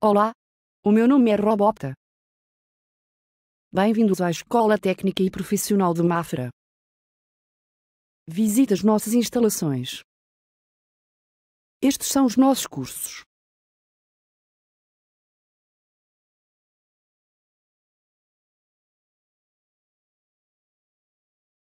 Olá, o meu nome é Robopta. Bem-vindos à Escola Técnica e Profissional de Mafra. Visite as nossas instalações. Estes são os nossos cursos.